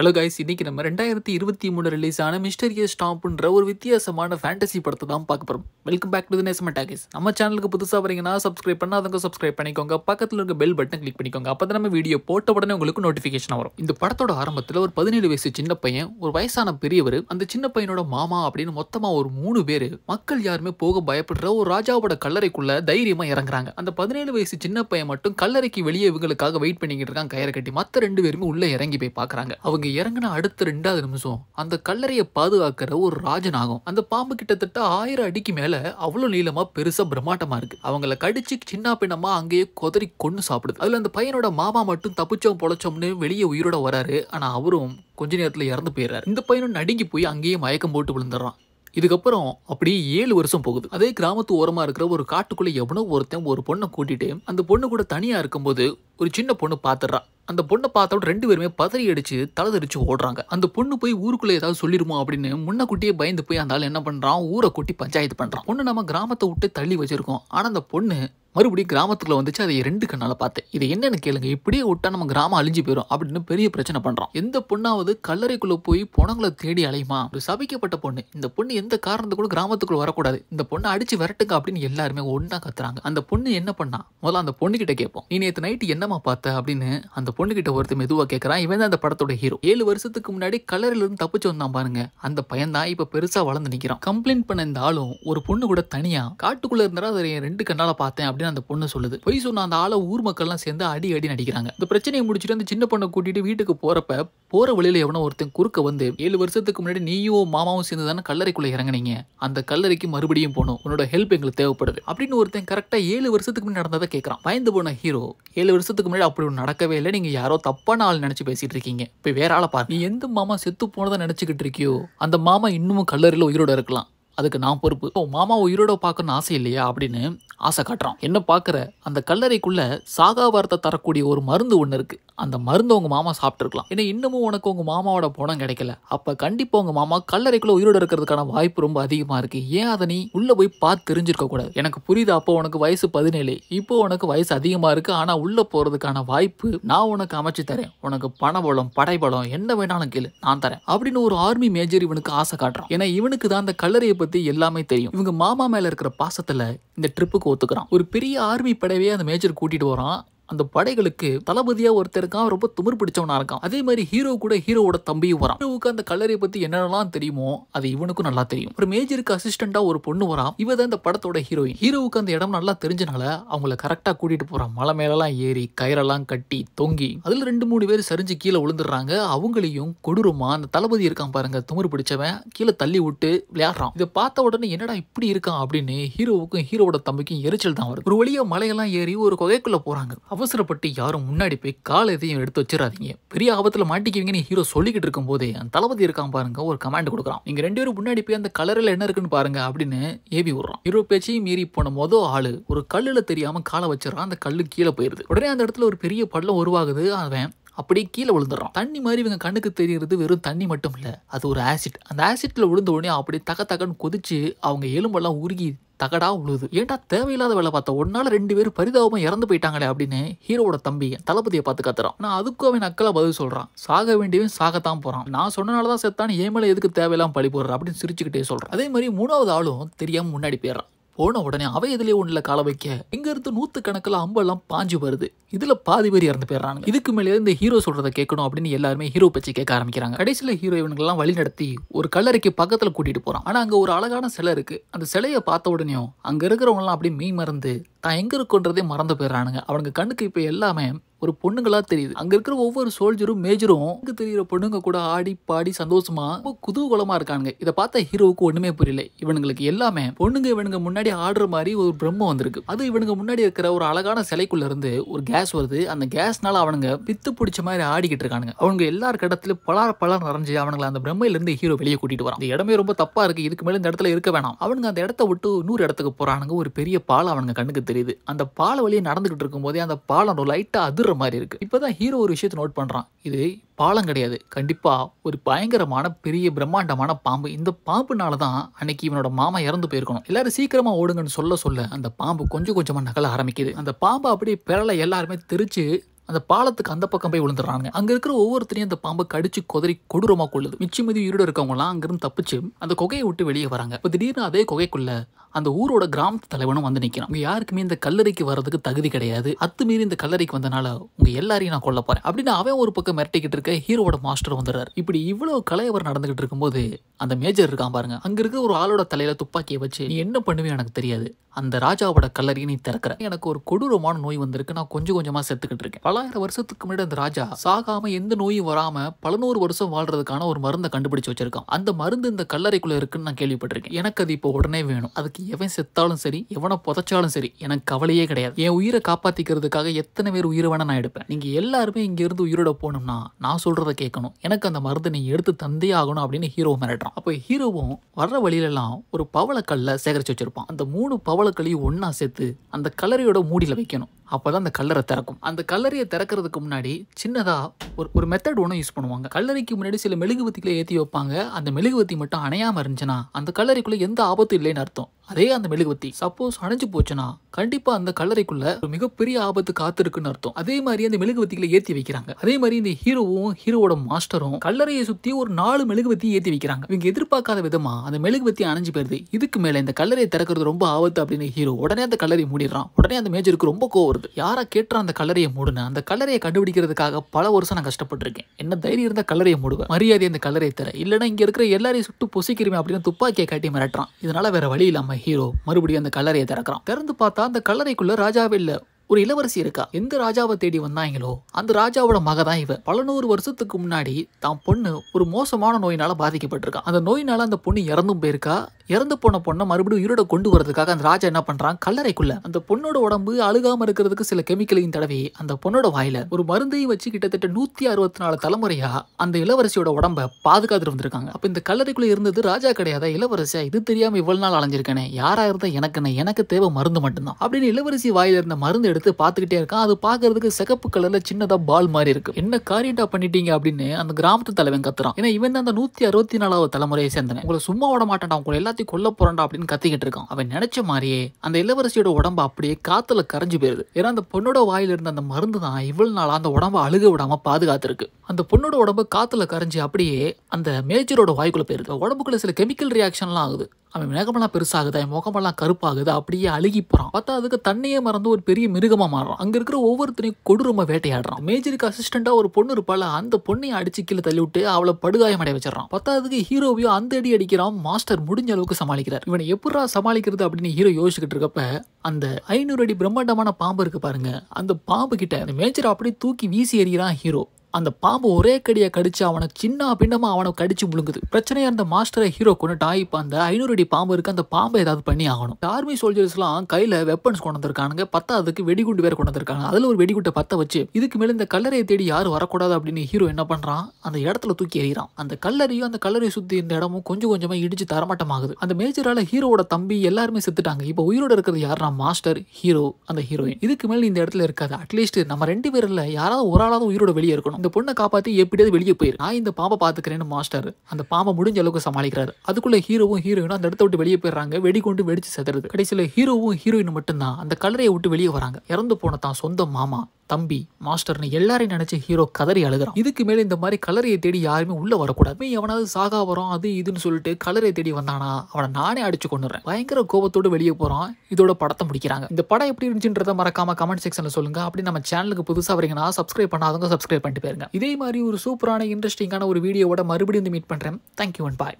hello guys இன்றைக்கி நம்ம ரெண்டாயிரத்தி இருபத்தி மூணு ரிலீஸ் ஆன மிஸ்டரியஸ் ஸ்டாப்ன்ற ஒரு வித்தியாசமான ஃபேண்டசி படத்தை தான் பார்க்க போகிறோம் வெல்கம் பேக் டு தி நேசம டாகிஸ் நம்ம சேனலுக்கு புதுசாக வரீங்கன்னா சப்ஸ்கிரைப் பண்ணாதவங்க சப்ஸ்கிரைப் பண்ணிக்கோங்க பக்கத்தில் இருக்க பெல் பட்டன் கிளிக் பண்ணிக்கோங்க அப்போ நம்ம வீடியோ போட்ட உடனே உங்களுக்கு நோட்டிஃபிகேஷன் வரும் இந்த படத்தோட ஆரம்பத்தில் ஒரு பதினேழு வயசு சின்ன பையன் ஒரு வயசான பெரியவர் அந்த சின்ன பையனோட மாமா அப்படின்னு மொத்தமாக ஒரு மூணு பேர் மக்கள் யாருமே போக பயப்படுற ஒரு ராஜாவோட கல்லறைக்குள்ள தைரியமாக இறங்குறாங்க அந்த பதினேழு வயசு சின்ன பையன் மட்டும் கல்லறைக்கு வெளியே இவங்களுக்காக வெயிட் பண்ணிக்கிட்டு இருக்காங்க கயிறை கட்டி மற்ற ரெண்டு பேருமே உள்ளே இறங்கி போய் பார்க்குறாங்க அவங்க அங்கே இறங்கின அடுத்த ரெண்டாவது நிமிஷம் அந்த கல்லறையை பாதுகாக்கிற ஒரு ராஜனாகும் அந்த பாம்பு கிட்டத்தட்ட ஆயிரம் அடிக்கு மேல அவ்வளவு நீளமா பெருசா பிரம்மாண்டமா இருக்கு அவங்கள கடிச்சு சின்ன பின்னமா அங்கேயே கொதறி கொண்டு சாப்பிடுது அதுல அந்த பையனோட மாமா மட்டும் தப்பிச்சோம் பொழைச்சோம்னு வெளியே உயிரோட வராரு ஆனா அவரும் கொஞ்ச நேரத்துல இறந்து போயிடுறாரு இந்த பையனும் நடுங்கி போய் அங்கேயே மயக்கம் போட்டு விழுந்துடுறான் இதுக்கப்புறம் அப்படியே ஏழு வருஷம் போகுது அதே கிராமத்து ஓரமாக இருக்கிற ஒரு காட்டுக்குள்ளே எவனோ ஒருத்தன் ஒரு பொண்ணை கூட்டிட்டு அந்த பொண்ணு கூட தனியாக இருக்கும்போது ஒரு சின்ன பொண்ணு பார்த்துட்றா அந்த பொண்ணை பார்த்தோட ரெண்டு பேருமே பதறி அடிச்சு தலை ஓடுறாங்க அந்த பொண்ணு போய் ஊருக்குள்ளே ஏதாவது சொல்லிடுமோ அப்படின்னு முன்னக்குட்டியே பயந்து போய் அந்த ஆள் என்ன பண்ணுறான் ஊரை கூட்டி பஞ்சாயத்து பண்ணுறான் பொண்ணு நம்ம கிராமத்தை விட்டு தள்ளி வச்சுருக்கோம் ஆனால் அந்த பொண்ணு மறுபடியும் கிராமத்துக்குள்ள வந்துச்சு அதை ரெண்டு கண்ணால் பார்த்தேன் இது என்னன்னு கேளுங்க இப்படியே விட்டா நம்ம கிராமம் அழிஞ்சு போயிடும் அப்படின்னு பெரிய பிரச்சனை பண்றோம் எந்த பொண்ணாவது கல்லறைக்குள்ளே போய் பொணங்களை தேடி அலையுமா ஒரு சபிக்கப்பட்ட பொண்ணு இந்த பொண்ணு எந்த காரணத்தை கூட கிராமத்துக்குள்ள வரக்கூடாது இந்த பொண்ணை அடிச்சு விரட்டுங்க அப்படின்னு எல்லாருமே ஒன்றா கத்துறாங்க அந்த பொண்ணு என்ன பண்ணா முதல்ல அந்த கிட்ட கேட்போம் நீ நேற்று நைட்டு என்ன படமா பார்த்த அப்படின்னு அந்த பொண்ணுகிட்ட ஒருத்தர் மெதுவா கேட்கறான் இவன் தான் அந்த படத்தோட ஹீரோ ஏழு வருஷத்துக்கு முன்னாடி கலர்ல இருந்து தப்பிச்சு வந்தான் பாருங்க அந்த பையன் தான் இப்ப பெருசா வளர்ந்து நிக்கிறான் கம்ப்ளைண்ட் பண்ண இந்த ஆளும் ஒரு பொண்ணு கூட தனியா காட்டுக்குள்ள இருந்தா அதை ரெண்டு கண்ணால பார்த்தேன் அப்படின்னு அந்த பொண்ணு சொல்லுது பொய் சொன்ன அந்த ஆளை ஊர் மக்கள்லாம் சேர்ந்து அடி அடி நடிக்கிறாங்க இந்த பிரச்சனையை முடிச்சுட்டு அந்த சின்ன பொண்ணை கூட்டிட்டு வீட்டுக்கு போறப்ப போற வழியில எவனோ ஒருத்தன் குறுக்க வந்து ஏழு வருஷத்துக்கு முன்னாடி நீயும் மாமாவும் சேர்ந்து தானே கல்லறைக்குள்ள இறங்கினீங்க அந்த கல்லறைக்கு மறுபடியும் போகணும் உன்னோட ஹெல்ப் எங்களுக்கு தேவைப்படுது அப்படின்னு ஒருத்தன் கரெக்டா ஏழு வருஷத்துக்கு முன்னாடி நடந்ததை கேட்கறான் பயந்து போன ஹீரோ ஏழு வருஷத்துக்கு வருஷத்துக்கு முன்னாடி அப்படி நடக்கவே இல்லை நீங்க யாரோ தப்பான ஆள் நினைச்சு பேசிட்டு இருக்கீங்க இப்போ வேற ஆளை பாருங்க நீ எந்த மாமா செத்து போனதை நினைச்சுக்கிட்டு இருக்கியோ அந்த மாமா இன்னமும் கல்லறையில் உயிரோட இருக்கலாம் அதுக்கு நான் பொறுப்பு மாமா உயிரோட பார்க்கணும்னு ஆசை இல்லையா அப்படின்னு ஆசை காட்டுறான் என்ன பார்க்குற அந்த கல்லறைக்குள்ள சாகாபாரத்தை தரக்கூடிய ஒரு மருந்து ஒன்று இருக்குது அந்த மருந்து உங்கள் மாமா சாப்பிட்ருக்கலாம் ஏன்னா இன்னமும் உனக்கு உங்கள் மாமாவோட பணம் கிடைக்கல அப்போ கண்டிப்பாக உங்கள் மாமா கல்லறைக்குள்ளே உயிரோடு இருக்கிறதுக்கான வாய்ப்பு ரொம்ப அதிகமாக இருக்குது ஏன் அதை நீ உள்ளே போய் பார்த்து தெரிஞ்சிருக்க கூடாது எனக்கு புரியுது அப்போ உனக்கு வயசு பதினேழு இப்போ உனக்கு வயசு அதிகமாக இருக்குது ஆனால் உள்ளே போகிறதுக்கான வாய்ப்பு நான் உனக்கு அமைச்சு தரேன் உனக்கு பணபலம் படைபலம் என்ன வேணாலும் கேளு நான் தரேன் அப்படின்னு ஒரு ஆர்மி மேஜர் இவனுக்கு ஆசை காட்டுறான் ஏன்னா இவனுக்கு தான் அந்த கல்லறையை பத்தி எல்லாமே தெரியும் இவங்க மாமா மேலே இருக்கிற பாசத்தில் இந்த ட்ரிப்புக்கு ஒத்துக்கிறான் ஒரு பெரிய ஆர்மி படவே அந்த மேஜர் கூட்டிகிட்டு வரான் அந்த படைகளுக்கு தளபதியா ஒருத்தர் இருக்கான் ரொம்ப துமிர் பிடிச்சவனா இருக்கான் அதே மாதிரி ஹீரோ கூட ஹீரோவோட தம்பியும் வரான் ஹீரோவுக்கு அந்த கல்லறை பத்தி என்னென்னலாம் தெரியுமோ அது இவனுக்கும் நல்லா தெரியும் ஒரு மேஜருக்கு அசிஸ்டண்டா ஒரு பொண்ணு வரான் இவ தான் இந்த படத்தோட ஹீரோயின் ஹீரோவுக்கு அந்த இடம் நல்லா தெரிஞ்சனால அவங்கள கரெக்டா கூட்டிட்டு போறான் மலை மேலெல்லாம் ஏறி கயிறெல்லாம் கட்டி தொங்கி அதுல ரெண்டு மூணு பேர் சரிஞ்சு கீழே விழுந்துடுறாங்க அவங்களையும் கொடுருமா அந்த தளபதி இருக்கான் பாருங்க துமிர் பிடிச்சவன் கீழே தள்ளி விட்டு விளையாடுறான் இதை பார்த்த உடனே என்னடா இப்படி இருக்கான் அப்படின்னு ஹீரோவுக்கும் ஹீரோவோட தம்பிக்கும் எரிச்சல் தான் வருது ஒரு வழியா மலையெல்லாம் ஏறி ஒரு கொகைக்குள்ள போறாங்க அவசரப்பட்டு யாரும் முன்னாடி போய் கால் எதையும் எடுத்து வச்சிடாதீங்க பெரிய ஆபத்தில் மாட்டிக்குவீங்கன்னு ஹீரோ சொல்லிக்கிட்டு இருக்கும் போதே அந்த தளபதி இருக்கான் பாருங்க ஒரு கமாண்ட் கொடுக்குறான் இங்கே ரெண்டு பேரும் முன்னாடி போய் அந்த கலரில் என்ன இருக்குன்னு பாருங்க அப்படின்னு ஏவி விடுறான் ஹீரோ பேச்சையும் மீறி போன மொதல் ஆள் ஒரு கல்லில் தெரியாமல் காலை வச்சிடறான் அந்த கல் கீழே போயிருது உடனே அந்த இடத்துல ஒரு பெரிய பள்ளம் உருவாகுது அவன் அப்படியே கீழே விழுந்துடும் தண்ணி மாதிரி இவங்க கண்ணுக்கு தெரியறது வெறும் தண்ணி மட்டும் இல்லை அது ஒரு ஆசிட் அந்த ஆசிட்ல விழுந்த உடனே அப்படியே தக்க தக்கன்னு கொதிச்சு அவங்க எலும்பெல்லாம் உருகி தகடா உழுது ஏண்டா தேவையில்லாத வேலை பார்த்தா ஒன்னால ரெண்டு பேரும் பரிதாபமா இறந்து போயிட்டாங்களே அப்படின்னு ஹீரோட தம்பி தளபதியை பார்த்து கத்துறான் நான் அதுக்கும் அவன் அக்கலா பதில் சொல்றான் சாக வேண்டியவன் சாகத்தான் போறான் நான் சொன்னனாலதான் செத்தான் ஏமேல எதுக்கு தேவையில்லாம பழி போடுற அப்படின்னு சிரிச்சுக்கிட்டே சொல்றான் அதே மாதிரி மூணாவது ஆளும் தெரியாம முன்னாடி போயிடுறான் போன உடனே அவன் எதுலயே ஒண்ணுல கால வைக்க இங்க இருந்து நூத்து கணக்கில் அம்பெல்லாம் பாஞ்சு வருது இதுல பாதி பேர் இறந்து போயிடுறாங்க இதுக்கு மேலே இந்த ஹீரோ சொல்றதை கேட்கணும் அப்படின்னு எல்லாருமே ஹீரோ பச்சு கேட்க ஆரம்பிக்கிறாங்க கடைசியில ஹீரோ இவனுக்கெல்லாம் வழி நடத்தி ஒரு கல்லறைக்கு பக்கத்துல கூட்டிட்டு போறான் ஆனா அங்க ஒரு அழகான சிலை இருக்கு அந்த சிலையை பார்த்த உடனே அங்க இருக்கிறவங்க எல்லாம் அப்படியே மீ மறந்து தான் எங்க இருக்குன்றதே மறந்து போயிடுறானுங்க அவனுக்கு கண்ணுக்கு இப்ப எல்லாமே ஒரு பொண்ணுங்களா தெரியுது அங்க இருக்கிற ஒவ்வொரு சோல்ஜரும் மேஜரும் அங்க தெரியுற பொண்ணுங்க கூட ஆடி பாடி சந்தோஷமா ரொம்ப குதூகலமா இருக்காங்க இதை பார்த்த ஹீரோவுக்கு ஒண்ணுமே புரியல இவனுங்களுக்கு எல்லாமே பொண்ணுங்க இவனுங்க முன்னாடி ஆடுற மாதிரி ஒரு பிரம்ம வந்திருக்கு அது இவனுங்க முன்னாடி இருக்கிற ஒரு அழகான சிலைக்குள்ள இருந்து ஒரு கேஸ் வருது அந்த கேஸ்னால அவனுங்க பித்து பிடிச்ச மாதிரி ஆடிக்கிட்டு இருக்கானுங்க அவங்க எல்லார் இடத்துல பலர் பலர் நிறைஞ்சு அவனுங்களை அந்த பிரம்மையில இருந்து ஹீரோ வெளியே கூட்டிட்டு வரான் இந்த இடமே ரொம்ப தப்பா இருக்கு இதுக்கு மேல இந்த இடத்துல இருக்க வேணாம் அவனுங்க அந்த இடத்த விட்டு நூறு இடத்துக்கு போறானுங்க ஒரு பெரிய பாலம் அவனுங்க கண்ணுக்கு தெரியுது அந்த பாலம் வழியே நடந்துகிட்டு இருக்கும் போதே அந்த பாலம் லைட்டா அதிர் மிரட்டுற மாதிரி இருக்கு இப்போதான் ஹீரோ ஒரு விஷயத்தை நோட் பண்றான் இது பாலம் கிடையாது கண்டிப்பாக ஒரு பயங்கரமான பெரிய பிரம்மாண்டமான பாம்பு இந்த பாம்புனால தான் அன்னைக்கு இவனோட மாமா இறந்து போயிருக்கணும் எல்லாரும் சீக்கிரமாக ஓடுங்கன்னு சொல்ல சொல்ல அந்த பாம்பு கொஞ்சம் கொஞ்சமாக நகல ஆரம்பிக்குது அந்த பாம்பு அப்படியே பிறலை எல்லாருமே தெரிச்சு அந்த பாலத்துக்கு அந்த பக்கம் போய் விழுந்துடுறாங்க அங்கே இருக்கிற ஒவ்வொருத்தரையும் அந்த பாம்பு கடிச்சு கொதறி கொடூரமாக கொள்ளுது மிச்சம் மீது இருட எல்லாம் அங்கிருந்து தப்பிச்சு அந்த குகையை விட்டு வெளியே வராங்க இப்போ திடீர்னு அதே குகைக்குள்ள அந்த ஊரோட கிராமத்து தலைவனும் வந்து நிற்கிறான் உங்க யாருக்குமே இந்த கல்லறைக்கு வர்றதுக்கு தகுதி கிடையாது அத்து மீறி இந்த கல்லறைக்கு வந்தனால உங்க எல்லாரையும் நான் கொல்ல போறேன் அப்படின்னு அவன் ஒரு பக்கம் மிரட்டிக்கிட்டு இருக்க ஹீரோட மாஸ்டர் வந்துடுறாரு இப்படி இவ்வளவு கலையவர் நடந்துகிட்டு இருக்கும்போது அந்த மேஜர் இருக்கான் பாருங்க அங்க இருக்க ஒரு ஆளோட தலையில துப்பாக்கியை வச்சு நீ என்ன பண்ணுவேன் எனக்கு தெரியாது அந்த ராஜாவோட கல்லறையை நீ திறக்கிற எனக்கு ஒரு கொடூரமான நோய் வந்திருக்கு நான் கொஞ்சம் கொஞ்சமாக செத்துக்கிட்டு இருக்கேன் பலாயிரம் வருஷத்துக்கு முன்னாடி அந்த ராஜா சாகாம எந்த நோயும் வராம பல நூறு வருஷம் வாழ்றதுக்கான ஒரு மருந்தை கண்டுபிடிச்சு வச்சிருக்கான் அந்த மருந்து இந்த கல்லறைக்குள்ள இருக்குன்னு நான் கேள்விப்பட்டிருக்கேன் எனக்கு அது இப்போ உடனே வேணும் அதுக்கு எவன் செத்தாலும் சரி எவனை புதைச்சாலும் சரி எனக்கு கவலையே கிடையாது என் உயிரை காப்பாத்திக்கிறதுக்காக எத்தனை பேர் உயிரை வேணா நான் எடுப்பேன் நீங்க எல்லாருமே இங்க இருந்து உயிரோட போகணும்னா நான் சொல்றத கேட்கணும் எனக்கு அந்த மருந்து நீ எடுத்து தந்தே ஆகணும் அப்படின்னு ஹீரோ மிரட்டுறான் அப்போ ஹீரோவும் வர்ற வழியிலலாம் ஒரு கல்ல சேகரிச்சு வச்சிருப்பான் அந்த மூணு பவள வாழைக்களையும் ஒன்றா சேர்த்து அந்த கலரையோட மூடியில் வைக்கணும் அப்போ தான் அந்த கல்லறை திறக்கும் அந்த கல்லறையை திறக்கிறதுக்கு முன்னாடி சின்னதாக ஒரு ஒரு மெத்தட் ஒன்று யூஸ் பண்ணுவாங்க கல்லறைக்கு முன்னாடி சில மெழுகுவத்திகளை ஏற்றி வைப்பாங்க அந்த மெழுகுவத்தி மட்டும் அணையாமல் இருந்துச்சுன்னா அந்த கல்லறைக்குள்ளே எந்த ஆபத்தும் இல்லைன்னு அர்த்தம் அதே அந்த மெழுகுவத்தி சப்போஸ் அணைஞ்சு போச்சுன்னா கண்டிப்பா அந்த கல்லறைக்குள்ள ஒரு மிகப்பெரிய ஆபத்து காத்திருக்குன்னு அர்த்தம் அதே மாதிரி அந்த மெழுகுவத்திகளை ஏற்றி வைக்கிறாங்க அதே மாதிரி இந்த ஹீரோவும் ஹீரோவோட மாஸ்டரும் கல்லறையை சுத்தி ஒரு நாலு மெழுகுவத்தி ஏற்றி வைக்கிறாங்க இவங்க எதிர்பார்க்காத விதமா அந்த மெழுகுவத்தி அணைஞ்சு போயிருது இதுக்கு மேல இந்த கல்லறையை திறக்கிறது ரொம்ப ஆபத்து அப்படின்னு ஹீரோ உடனே அந்த கல்லறை மூடிடுறான் உடனே அந்த மேஜருக்கு ரொம்ப கோவம் மூடுது யாரை கேட்டு அந்த கல்லறையை மூடுன அந்த கல்லறையை கண்டுபிடிக்கிறதுக்காக பல வருஷம் நான் கஷ்டப்பட்டிருக்கேன் என்ன தைரியம் இருந்தால் கல்லறையை மூடுவேன் மரியாதை அந்த கலரை தர இல்லைனா இங்கே இருக்கிற எல்லாரையும் சுட்டு பொசிக்கிறமே அப்படின்னு துப்பாக்கியை காட்டி மிரட்டுறான் இதனால வேற வழி இல்லாமல் ஹீரோ மறுபடியும் அந்த கல்லறையை திறக்கிறான் திறந்து பார்த்தா அந்த கல்லறைக்குள்ள ராஜாவே இல்லை ஒரு இளவரசி இருக்கா எந்த ராஜாவை தேடி வந்தாங்களோ அந்த ராஜாவோட மக தான் இவ பல நூறு வருஷத்துக்கு முன்னாடி தான் பொண்ணு ஒரு மோசமான நோயினால பாதிக்கப்பட்டிருக்கா அந்த நோயினால அந்த பொண்ணு இறந்தும் போயிருக்கா இறந்து போன பொண்ணை மறுபடியும் உயிரோட கொண்டு வரதுக்காக அந்த ராஜா என்ன பண்ணுறான் கல்லறைக்குள்ள அந்த பொண்ணோட உடம்பு அழுகாமல் இருக்கிறதுக்கு சில கெமிக்கலையும் தடவி அந்த பொண்ணோட வாயில ஒரு மருந்தையும் வச்சு கிட்டத்தட்ட நூற்றி அறுபத்தி நாலு தலைமுறையா அந்த இளவரசியோட உடம்பை பாதுகாத்துட்டு வந்திருக்காங்க அப்போ இந்த கல்லறைக்குள்ள இருந்தது ராஜா கிடையாத இளவரசியா இது தெரியாமல் இவ்வளவு நாள் அலைஞ்சிருக்கேன் யாரா இருந்தா எனக்கு எனக்கு தேவை மருந்து மட்டும்தான் அப்படின்னு இளவரசி வாயில இருந்த மருந்து எடுத்து பார்த்துக்கிட்டே இருக்கான் அது பார்க்கறதுக்கு சிகப்பு கலர்ல சின்னதாக பால் மாதிரி இருக்கு என்ன காரியட்டா பண்ணிட்டீங்க அப்படின்னு அந்த கிராமத்து தலைவன் கத்துறான் ஏன்னா இவன் அந்த நூற்றி அறுபத்தி நாலாவது தலைமுறையை சேர்ந்தேன் உங்களை சும்மா விட மாட்டேன் உங்களை எல்லாத்தையும் எல்லாத்தையும் கொல்ல போறான்டா அப்படின்னு கத்திக்கிட்டு இருக்கான் அவன் நினைச்ச மாதிரியே அந்த இளவரசியோட உடம்பு அப்படியே காத்துல கரைஞ்சு போயிருது ஏன்னா அந்த பொண்ணோட வாயில இருந்த அந்த மருந்து தான் இவ்வளவு நாளா அந்த உடம்ப அழுக விடாம பாதுகாத்துருக்கு அந்த பொண்ணோட உடம்பு காத்துல கரைஞ்சு அப்படியே அந்த மேஜரோட வாய்க்குள்ள போயிருது உடம்புக்குள்ள சில கெமிக்கல் ரியாக்ஷன்லாம் ஆகுது அவன் மேகமெல்லாம் பெருசாகுது என் முகமெல்லாம் கருப்பாகுது அப்படியே அழுகி போகிறான் பார்த்தா அதுக்கு தண்ணியே மறந்து ஒரு பெரிய மிருகமாக மாறுறான் அங்கே இருக்கிற ஒவ்வொருத்தனையும் கொடூரமாக வேட்டையாடுறான் மேஜருக்கு அசிஸ்டண்டா ஒரு பொண்ணு இருப்பாள் அந்த பொண்ணையும் அடிச்சு கீழே தள்ளி விட்டு அவளை படுகாயம் அடைய வச்சிடறான் அதுக்கு ஹீரோவையும் அந்த அடி அடிக்கிறான் மாஸ்டர் முடிஞ்ச அளவுக்கு சமாளிக்கிறார் இவனை எப்படா சமாளிக்கிறது அப்படின்னு ஹீரோ யோசிச்சுட்டு இருக்கப்ப அந்த ஐநூறு அடி பிரம்மாண்டமான பாம்பு இருக்கு பாருங்க அந்த பாம்பு கிட்ட அந்த மேஜர் அப்படியே தூக்கி வீசி எறிகிறான் ஹீரோ அந்த பாம்பு ஒரே கடியை கடிச்சு அவனை சின்ன பின்னமாக அவனை கடிச்சு முழுங்குது பிரச்சனையாக இருந்த மாஸ்டரை ஹீரோ கொண்டுட்டா இப்போ அந்த ஐநூறு அடி பாம்பு இருக்கு அந்த பாம்பை ஏதாவது பண்ணி ஆகணும் ஆர்மி எல்லாம் கையில் வெப்பன்ஸ் கொண்டு பத்தா பத்தாவதுக்கு வெடிகுண்டு வேற கொண்டு வந்திருக்காங்க அதில் ஒரு வெடிகுண்டை பற்ற வச்சு இதுக்கு மேல இந்த கல்லறையை தேடி யாரும் வரக்கூடாது அப்படின்னு ஹீரோ என்ன பண்ணுறான் அந்த இடத்துல தூக்கி எறிகிறான் அந்த கல்லறையும் அந்த கல்லறையை சுற்றி இந்த இடமும் கொஞ்சம் கொஞ்சமாக இடிச்சு தரமாட்டமாகுது அந்த மேஜரால் ஹீரோட தம்பி எல்லாருமே செத்துட்டாங்க இப்போ உயிரோட இருக்கிறது யாருன்னா மாஸ்டர் ஹீரோ அந்த ஹீரோயின் இதுக்கு மேல இந்த இடத்துல இருக்காது அட்லீஸ்ட் நம்ம ரெண்டு பேரில் யாராவது ஒரு ஆளாவது உயிரோட வெளியே இருக்கணும் பொண்ணை காப்பாற்றி எப்படியாவது வெளியே போயிரு நான் இந்த பாம்பை பார்த்துக்கிறேன்னு மாஸ்டர் அந்த பாம்பை முடிஞ்ச அளவுக்கு சமாளிக்கிறாரு அதுக்குள்ள ஹீரோவும் ஹீரோயினும் அந்த இடத்த விட்டு வெளியே போயிடுறாங்க வெடிக்கொண்டு வெடிச்சு செதுறது கடைசியில் ஹீரோவும் ஹீரோயின் மட்டும்தான் அந்த கலரையை விட்டு வெளியே வராங்க இறந்து போனதான் சொந்த மாமா தம்பி மாஸ்டர்னு எல்லாரையும் நினைச்சு ஹீரோ கதறி அழுகிறான் இதுக்கு மேலே இந்த மாதிரி கலரையை தேடி யாருமே உள்ள வரக்கூடாது எவனாவது சாகா வரும் அது இதுன்னு சொல்லிட்டு கலரை தேடி வந்தானா அவனை நானே அடிச்சு கொண்டுறேன் பயங்கர கோபத்தோடு வெளியே போறான் இதோட படத்தை முடிக்கிறாங்க இந்த படம் எப்படி இருந்துச்சுன்றத மறக்காம கமெண்ட் செக்ஷன்ல சொல்லுங்க அப்படி நம்ம சேனலுக்கு புதுசாக வரீங்கன்னா சப்ஸ்கிரைப் பண்ணாதவங்க சப்ஸ்கிரைப் பண்ணிட்டு இருங்க இதே மாதிரி ஒரு சூப்பரான இன்ட்ரெஸ்டிங்கான ஒரு வீடியோவோட மறுபடியும் வந்து மீட் பண்ணுறேன் தேங்க்யூ அண்ட் பாய்